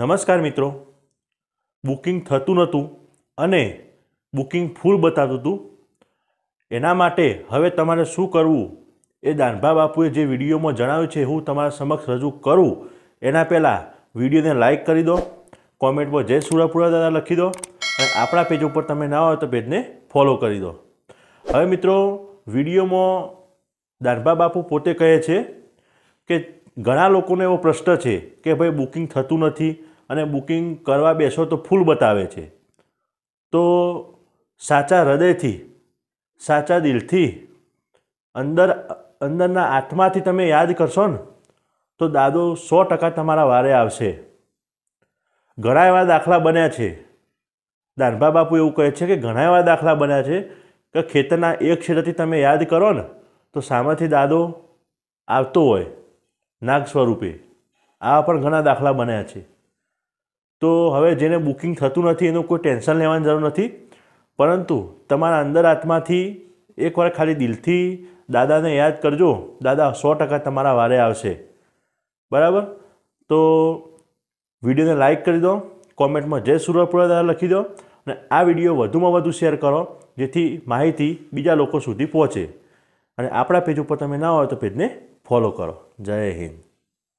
નમસ્કાર મિત્રો બુકિંગ થતું નહોતું અને બુકિંગ ફૂલ બતાવતું હતું એના માટે હવે તમારે શું કરવું એ દાનભા બાપુએ જે વિડીયોમાં જણાવ્યું છે હું તમારા સમક્ષ રજૂ કરું એના પહેલાં વિડીયોને લાઈક કરી દો કોમેન્ટમાં જય સુરાપુરા દાદા લખી દો અને આપણા પેજ ઉપર તમે ના હોય તો પેજને ફોલો કરી દો હવે મિત્રો વિડીયોમાં દાનભા બાપુ પોતે કહે છે કે ઘણા લોકોને એવો પ્રશ્ન છે કે ભાઈ બુકિંગ થતું નથી અને બુકિંગ કરવા બેસો તો ફૂલ બતાવે છે તો સાચા હૃદયથી સાચા દિલથી અંદર અંદરના આત્માથી તમે યાદ કરશો ને તો દાદો સો ટકા તમારા વારે આવશે ઘણા એવા દાખલા બન્યા છે દાનભા બાપુ એવું કહે છે કે ઘણા એવા દાખલા બન્યા છે કે ખેતરના એક ક્ષેત્રથી તમે યાદ કરો ને તો સામેથી દાદો આવતો હોય નાગ સ્વરૂપે આવા પણ ઘણા દાખલા બન્યા છે તો હવે જેને બુકિંગ થતું નથી એનું કોઈ ટેન્શન લેવાની જરૂર નથી પરંતુ તમારા અંદર આત્માથી એકવાર ખાલી દિલથી દાદાને યાદ કરજો દાદા સો ટકા તમારા વારે આવશે બરાબર તો વિડીયોને લાઈક કરી દો કોમેન્ટમાં જય સુરપુરા લખી દો અને આ વિડીયો વધુમાં વધુ શેર કરો જેથી માહિતી બીજા લોકો સુધી પહોંચે અને આપણા પેજ ઉપર તમે ના હોય તો પેજને ફોલો કરો જય હિન્દ